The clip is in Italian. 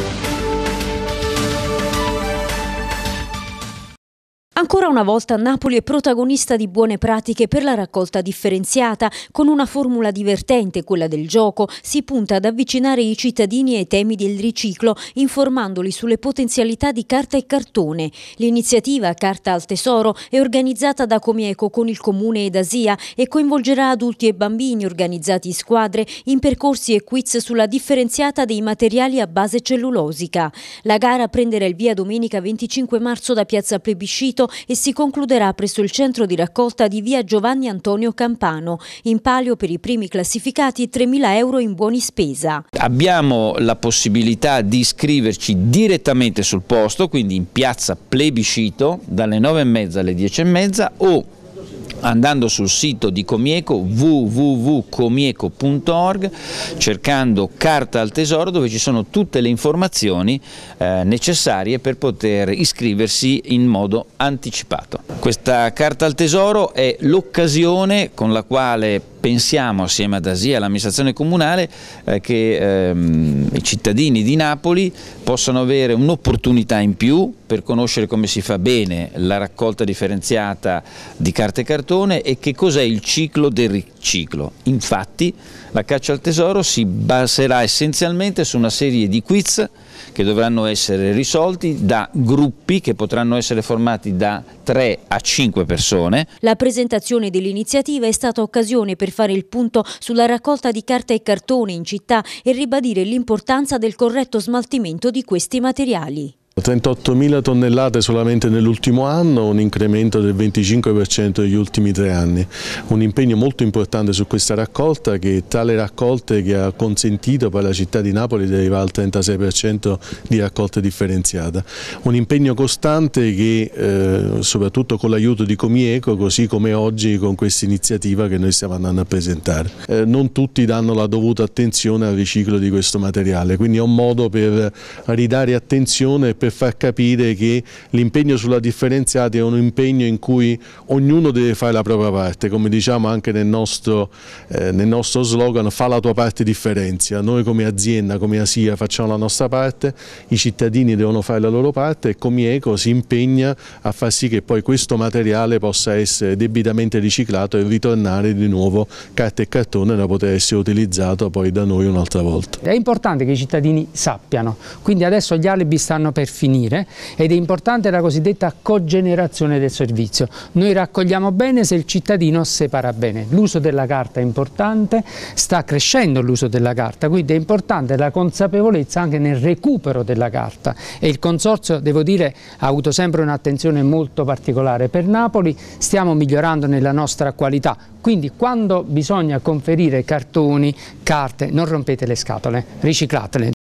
Thank you. Ancora una volta Napoli è protagonista di buone pratiche per la raccolta differenziata, con una formula divertente, quella del gioco, si punta ad avvicinare i cittadini ai temi del riciclo, informandoli sulle potenzialità di carta e cartone. L'iniziativa Carta al Tesoro è organizzata da Comieco con il Comune ed Asia e coinvolgerà adulti e bambini organizzati in squadre in percorsi e quiz sulla differenziata dei materiali a base cellulosica. La gara prenderà il via domenica 25 marzo da Piazza Plebiscito e si concluderà presso il centro di raccolta di via Giovanni Antonio Campano. In palio per i primi classificati 3.000 euro in buoni spesa. Abbiamo la possibilità di iscriverci direttamente sul posto, quindi in piazza Plebiscito, dalle 9.30 alle 10.30 o andando sul sito di Comieco www.comieco.org cercando carta al tesoro dove ci sono tutte le informazioni eh, necessarie per poter iscriversi in modo anticipato. Questa carta al tesoro è l'occasione con la quale pensiamo assieme ad Asia e all'amministrazione comunale eh, che ehm, i cittadini di Napoli possano avere un'opportunità in più per conoscere come si fa bene la raccolta differenziata di carta e cartone e che cos'è il ciclo del riciclo. Infatti la caccia al tesoro si baserà essenzialmente su una serie di quiz che dovranno essere risolti da gruppi che potranno essere formati da 3 a 5 persone. La presentazione dell'iniziativa è stata occasione per fare il punto sulla raccolta di carta e cartone in città e ribadire l'importanza del corretto smaltimento di questi materiali. 38.000 tonnellate solamente nell'ultimo anno, un incremento del 25% negli ultimi tre anni. Un impegno molto importante su questa raccolta che tra le raccolte che ha consentito per la città di Napoli di arrivare al 36% di raccolta differenziata. Un impegno costante che eh, soprattutto con l'aiuto di Comieco, così come oggi con questa iniziativa che noi stiamo andando a presentare. Eh, non tutti danno la dovuta attenzione al riciclo di questo materiale, quindi è un modo per ridare attenzione e per per far capire che l'impegno sulla differenziata è un impegno in cui ognuno deve fare la propria parte, come diciamo anche nel nostro, eh, nel nostro slogan fa la tua parte differenzia, noi come azienda, come ASIA facciamo la nostra parte, i cittadini devono fare la loro parte e come Eco si impegna a far sì che poi questo materiale possa essere debitamente riciclato e ritornare di nuovo carta e cartone da poter essere utilizzato poi da noi un'altra volta. È importante che i cittadini sappiano, quindi adesso gli alibi stanno per finire ed è importante la cosiddetta cogenerazione del servizio. Noi raccogliamo bene se il cittadino separa bene. L'uso della carta è importante, sta crescendo l'uso della carta, quindi è importante la consapevolezza anche nel recupero della carta e il Consorzio, devo dire, ha avuto sempre un'attenzione molto particolare per Napoli, stiamo migliorando nella nostra qualità, quindi quando bisogna conferire cartoni, carte, non rompete le scatole, riciclatele.